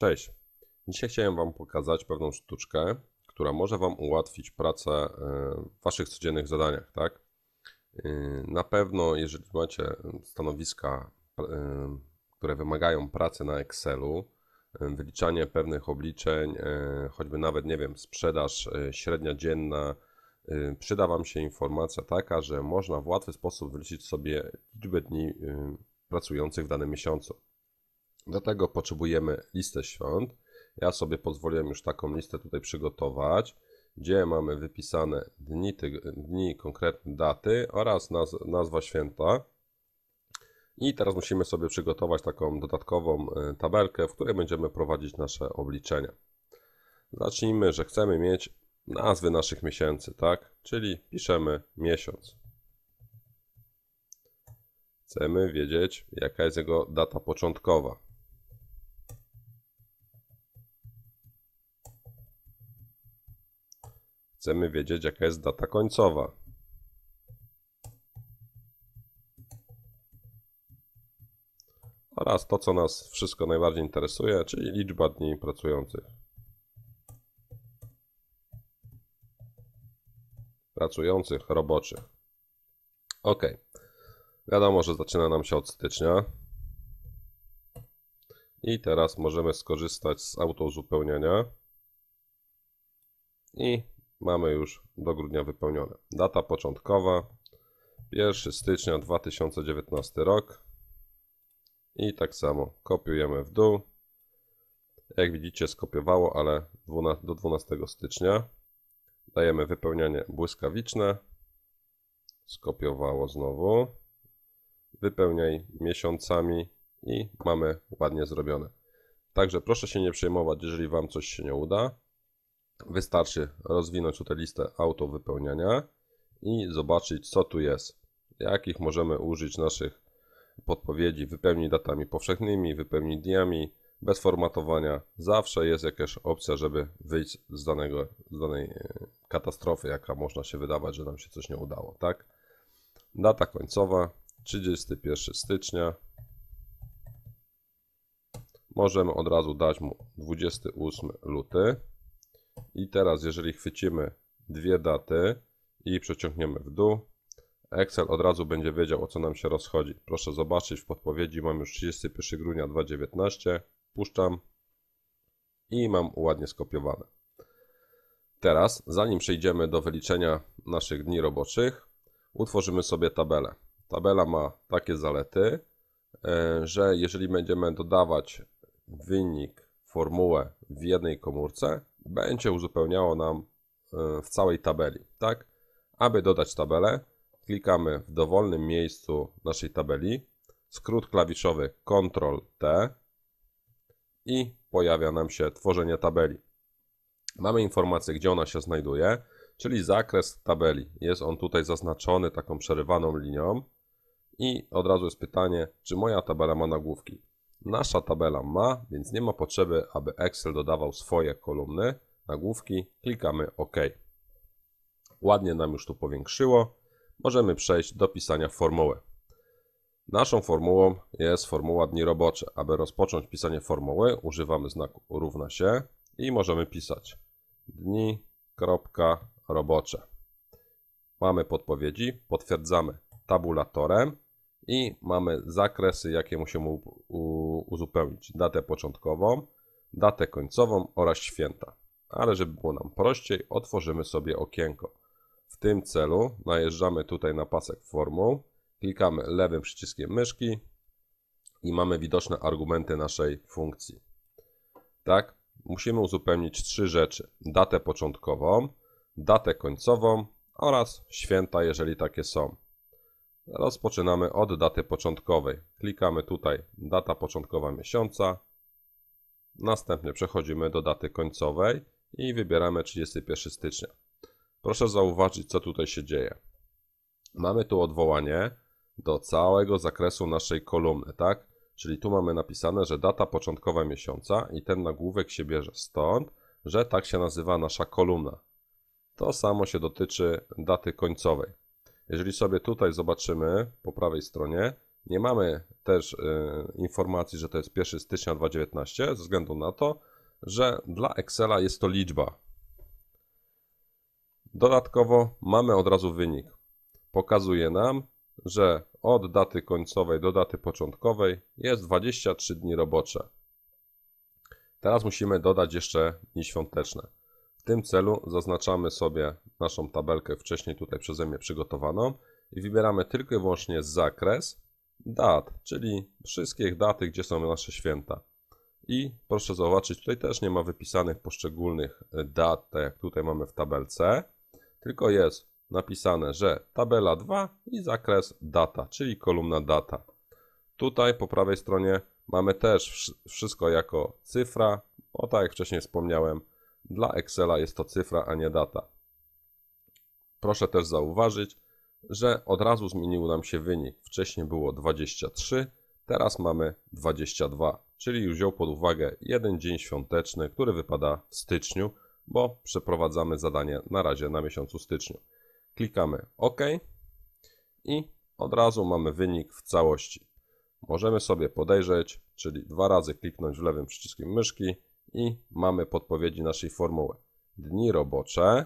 Cześć. Dzisiaj chciałem Wam pokazać pewną sztuczkę, która może Wam ułatwić pracę e, w Waszych codziennych zadaniach, tak? E, na pewno, jeżeli macie stanowiska, e, które wymagają pracy na Excelu, wyliczanie pewnych obliczeń, choćby nawet, nie wiem, sprzedaż średnia dzienna, przyda Wam się informacja taka, że można w łatwy sposób wyliczyć sobie liczbę dni pracujących w danym miesiącu. Dlatego potrzebujemy listę świąt. Ja sobie pozwoliłem już taką listę tutaj przygotować, gdzie mamy wypisane dni, dni konkretne daty oraz naz nazwa święta. I teraz musimy sobie przygotować taką dodatkową e, tabelkę, w której będziemy prowadzić nasze obliczenia. Zacznijmy, że chcemy mieć nazwy naszych miesięcy, tak? Czyli piszemy miesiąc. Chcemy wiedzieć, jaka jest jego data początkowa. Chcemy wiedzieć, jaka jest data końcowa. Oraz to, co nas wszystko najbardziej interesuje, czyli liczba dni pracujących. Pracujących, roboczych. OK. Wiadomo, że zaczyna nam się od stycznia. I teraz możemy skorzystać z autouzupełniania i mamy już do grudnia wypełnione. Data początkowa 1 stycznia 2019 rok i tak samo kopiujemy w dół. Jak widzicie skopiowało, ale do 12 stycznia dajemy wypełnianie błyskawiczne. Skopiowało znowu. Wypełniaj miesiącami i mamy ładnie zrobione. Także proszę się nie przejmować, jeżeli Wam coś się nie uda. Wystarczy rozwinąć tutaj listę auto wypełniania i zobaczyć co tu jest. Jakich możemy użyć naszych podpowiedzi, wypełnić datami powszechnymi, wypełnić dniami, bez formatowania. Zawsze jest jakaś opcja, żeby wyjść z, danego, z danej e, katastrofy, jaka można się wydawać, że nam się coś nie udało, tak? Data końcowa 31 stycznia. Możemy od razu dać mu 28 luty. I teraz, jeżeli chwycimy dwie daty i przeciągniemy w dół, Excel od razu będzie wiedział, o co nam się rozchodzi. Proszę zobaczyć, w podpowiedzi mam już 31 grudnia 2019. Puszczam i mam ładnie skopiowane. Teraz, zanim przejdziemy do wyliczenia naszych dni roboczych, utworzymy sobie tabelę. Tabela ma takie zalety, e, że jeżeli będziemy dodawać wynik, formułę w jednej komórce, będzie uzupełniało nam e, w całej tabeli, tak? Aby dodać tabelę, klikamy w dowolnym miejscu naszej tabeli, skrót klawiszowy Ctrl-T i pojawia nam się tworzenie tabeli. Mamy informację, gdzie ona się znajduje, czyli zakres tabeli. Jest on tutaj zaznaczony taką przerywaną linią i od razu jest pytanie, czy moja tabela ma nagłówki. Nasza tabela ma, więc nie ma potrzeby, aby Excel dodawał swoje kolumny, nagłówki. Klikamy OK. Ładnie nam już tu powiększyło. Możemy przejść do pisania formuły. Naszą formułą jest formuła dni robocze. Aby rozpocząć pisanie formuły, używamy znaku równa się i możemy pisać dni robocze. Mamy podpowiedzi, potwierdzamy tabulatorem i mamy zakresy, jakie musimy uzupełnić datę początkową, datę końcową oraz święta. Ale żeby było nam prościej, otworzymy sobie okienko. W tym celu najeżdżamy tutaj na pasek formuł, klikamy lewym przyciskiem myszki i mamy widoczne argumenty naszej funkcji. Tak, musimy uzupełnić trzy rzeczy. Datę początkową, datę końcową oraz święta, jeżeli takie są. Rozpoczynamy od daty początkowej. Klikamy tutaj data początkowa miesiąca. Następnie przechodzimy do daty końcowej i wybieramy 31 stycznia. Proszę zauważyć, co tutaj się dzieje. Mamy tu odwołanie do całego zakresu naszej kolumny, tak? Czyli tu mamy napisane, że data początkowa miesiąca i ten nagłówek się bierze stąd, że tak się nazywa nasza kolumna. To samo się dotyczy daty końcowej. Jeżeli sobie tutaj zobaczymy po prawej stronie, nie mamy też y, informacji, że to jest 1 stycznia 2019, ze względu na to, że dla Excela jest to liczba. Dodatkowo mamy od razu wynik. Pokazuje nam, że od daty końcowej do daty początkowej jest 23 dni robocze. Teraz musimy dodać jeszcze dni świąteczne tym celu zaznaczamy sobie naszą tabelkę wcześniej tutaj przeze mnie przygotowaną i wybieramy tylko i wyłącznie zakres dat, czyli wszystkich daty, gdzie są nasze święta. I proszę zobaczyć, tutaj też nie ma wypisanych poszczególnych e, dat, tak jak tutaj mamy w tabelce, tylko jest napisane, że tabela 2 i zakres data, czyli kolumna data. Tutaj po prawej stronie mamy też wszystko jako cyfra, bo tak jak wcześniej wspomniałem, dla Excela jest to cyfra, a nie data. Proszę też zauważyć, że od razu zmienił nam się wynik. Wcześniej było 23, teraz mamy 22, czyli wziął pod uwagę jeden dzień świąteczny, który wypada w styczniu, bo przeprowadzamy zadanie na razie na miesiącu styczniu. Klikamy OK i od razu mamy wynik w całości. Możemy sobie podejrzeć, czyli dwa razy kliknąć w lewym przyciskiem myszki, i mamy podpowiedzi naszej formuły. Dni robocze,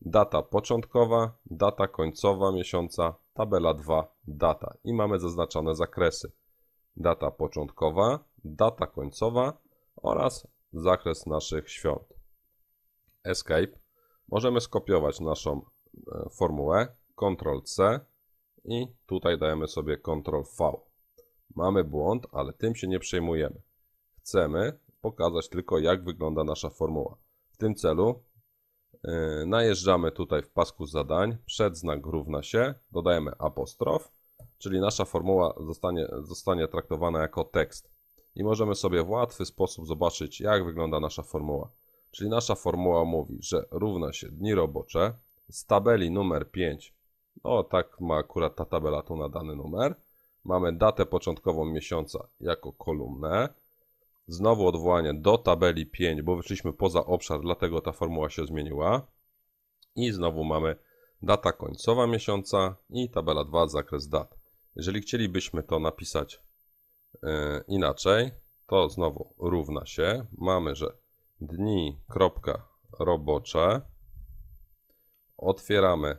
data początkowa, data końcowa miesiąca, tabela 2, data i mamy zaznaczone zakresy. Data początkowa, data końcowa oraz zakres naszych świąt. Escape. Możemy skopiować naszą e, formułę Ctrl-C i tutaj dajemy sobie Ctrl-V. Mamy błąd, ale tym się nie przejmujemy. Chcemy pokazać tylko, jak wygląda nasza formuła. W tym celu y, najeżdżamy tutaj w pasku zadań, przed znak równa się, dodajemy apostrof, czyli nasza formuła zostanie, zostanie traktowana jako tekst. I możemy sobie w łatwy sposób zobaczyć, jak wygląda nasza formuła. Czyli nasza formuła mówi, że równa się dni robocze z tabeli numer 5. No tak ma akurat ta tabela tu na dany numer. Mamy datę początkową miesiąca jako kolumnę. Znowu odwołanie do tabeli 5, bo wyszliśmy poza obszar, dlatego ta formuła się zmieniła. I znowu mamy data końcowa miesiąca i tabela 2 zakres dat. Jeżeli chcielibyśmy to napisać yy, inaczej, to znowu równa się. Mamy, że dni.robocze. Otwieramy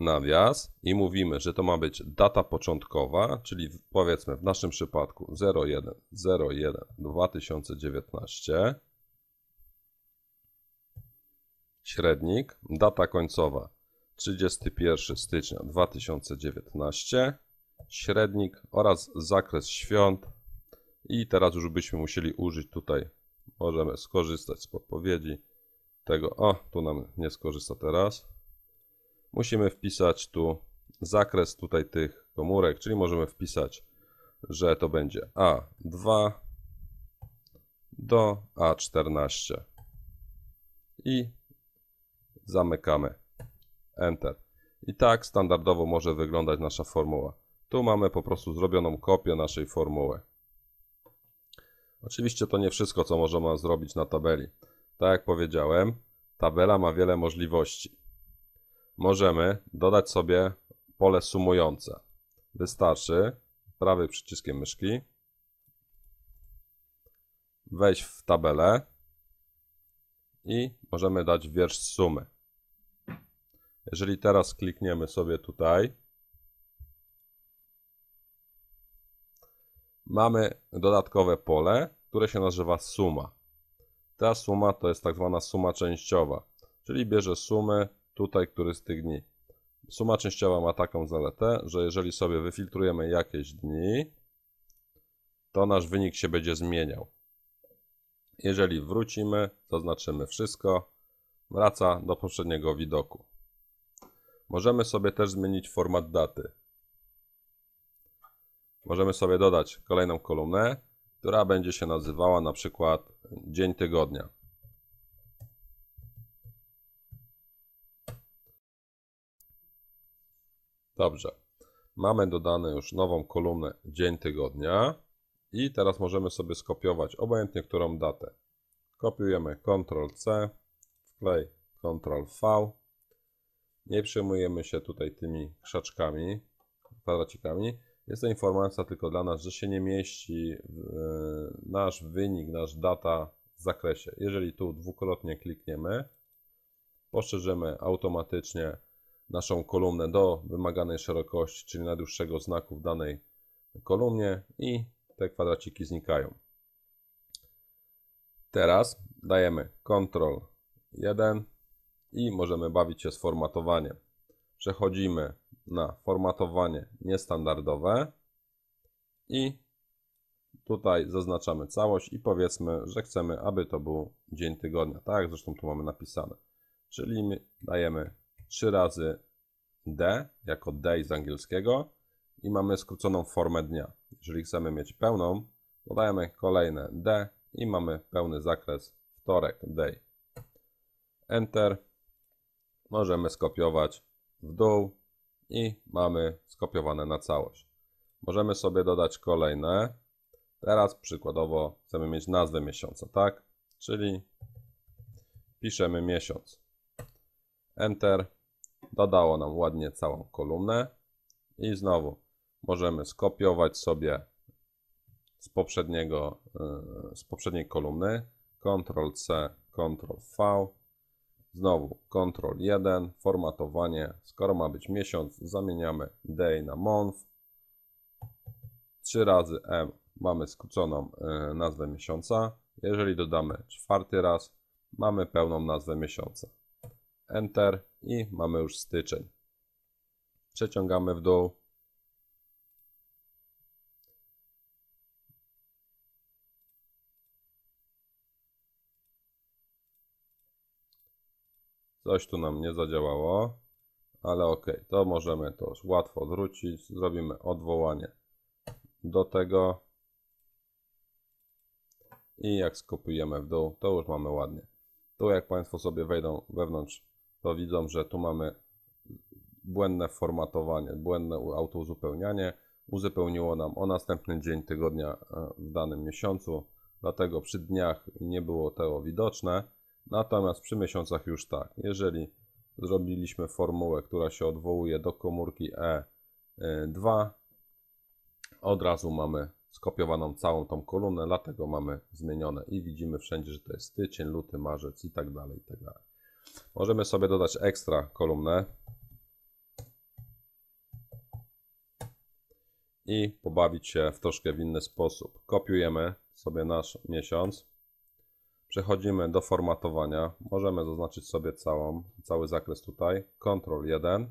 nawias i mówimy, że to ma być data początkowa, czyli powiedzmy w naszym przypadku 2019 średnik, data końcowa 31 stycznia 2019, średnik oraz zakres świąt i teraz już byśmy musieli użyć tutaj, możemy skorzystać z podpowiedzi tego, o tu nam nie skorzysta teraz, Musimy wpisać tu zakres tutaj tych komórek, czyli możemy wpisać, że to będzie A2 do A14 i zamykamy Enter. I tak standardowo może wyglądać nasza formuła. Tu mamy po prostu zrobioną kopię naszej formuły. Oczywiście to nie wszystko, co możemy zrobić na tabeli. Tak jak powiedziałem, tabela ma wiele możliwości możemy dodać sobie pole sumujące. Wystarczy prawym przyciskiem myszki wejść w tabelę i możemy dać wiersz sumy. Jeżeli teraz klikniemy sobie tutaj, mamy dodatkowe pole, które się nazywa suma. Ta suma to jest tak zwana suma częściowa, czyli bierze sumy tutaj który z tych dni. Suma częściowa ma taką zaletę, że jeżeli sobie wyfiltrujemy jakieś dni, to nasz wynik się będzie zmieniał. Jeżeli wrócimy, zaznaczymy wszystko, wraca do poprzedniego widoku. Możemy sobie też zmienić format daty. Możemy sobie dodać kolejną kolumnę, która będzie się nazywała na przykład dzień tygodnia. Dobrze. Mamy dodane już nową kolumnę dzień tygodnia i teraz możemy sobie skopiować obojętnie którą datę. Kopiujemy Ctrl C, wklej Ctrl V. Nie przejmujemy się tutaj tymi krzaczkami, kwadracikami. Jest to informacja tylko dla nas, że się nie mieści e, nasz wynik, nasz data w zakresie. Jeżeli tu dwukrotnie klikniemy, poszerzymy automatycznie naszą kolumnę do wymaganej szerokości, czyli najdłuższego znaku w danej kolumnie i te kwadraciki znikają. Teraz dajemy Ctrl 1 i możemy bawić się z formatowaniem. Przechodzimy na formatowanie niestandardowe i tutaj zaznaczamy całość i powiedzmy, że chcemy, aby to był dzień tygodnia. Tak, zresztą tu mamy napisane. Czyli dajemy 3 razy D jako day z angielskiego i mamy skróconą formę dnia. Jeżeli chcemy mieć pełną, dodajemy kolejne D i mamy pełny zakres wtorek day. Enter. Możemy skopiować w dół i mamy skopiowane na całość. Możemy sobie dodać kolejne. Teraz przykładowo chcemy mieć nazwę miesiąca, tak? Czyli piszemy miesiąc. Enter Dodało nam ładnie całą kolumnę i znowu możemy skopiować sobie z, poprzedniego, e, z poprzedniej kolumny Ctrl C, Ctrl V, znowu Ctrl 1, formatowanie, skoro ma być miesiąc, zamieniamy day na month, 3 razy M mamy skróconą e, nazwę miesiąca, jeżeli dodamy czwarty raz, mamy pełną nazwę miesiąca. Enter, i mamy już styczeń. Przeciągamy w dół. Coś tu nam nie zadziałało, ale ok, to możemy to łatwo odwrócić. Zrobimy odwołanie do tego. I jak skopiujemy w dół, to już mamy ładnie. Tu jak Państwo sobie wejdą wewnątrz to widzą, że tu mamy błędne formatowanie, błędne autouzupełnianie. Uzupełniło nam o następny dzień tygodnia e, w danym miesiącu, dlatego przy dniach nie było to widoczne. Natomiast przy miesiącach już tak. Jeżeli zrobiliśmy formułę, która się odwołuje do komórki E2, e, od razu mamy skopiowaną całą tą kolumnę, dlatego mamy zmienione i widzimy wszędzie, że to jest styczeń, luty, marzec i tak dalej, i tak dalej. Możemy sobie dodać ekstra kolumnę i pobawić się w troszkę w inny sposób. Kopiujemy sobie nasz miesiąc, przechodzimy do formatowania, możemy zaznaczyć sobie całą, cały zakres tutaj, Ctrl 1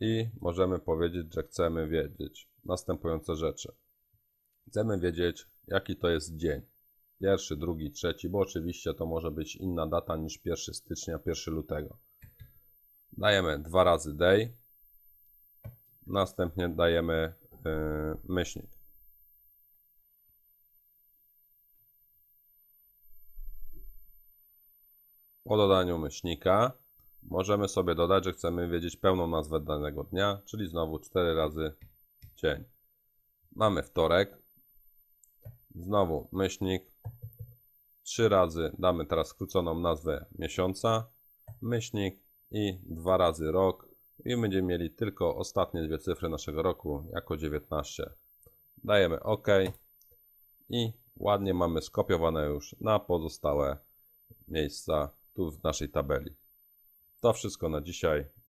i możemy powiedzieć, że chcemy wiedzieć następujące rzeczy. Chcemy wiedzieć, jaki to jest dzień. Pierwszy, drugi, trzeci, bo oczywiście to może być inna data niż 1 stycznia, 1 lutego. Dajemy dwa razy day. Następnie dajemy yy, myślnik. Po dodaniu myślnika możemy sobie dodać, że chcemy wiedzieć pełną nazwę danego dnia, czyli znowu 4 razy dzień. Mamy wtorek, znowu myślnik, trzy razy damy teraz skróconą nazwę miesiąca, myślnik i dwa razy rok i będziemy mieli tylko ostatnie dwie cyfry naszego roku jako 19. Dajemy OK i ładnie mamy skopiowane już na pozostałe miejsca tu w naszej tabeli. To wszystko na dzisiaj.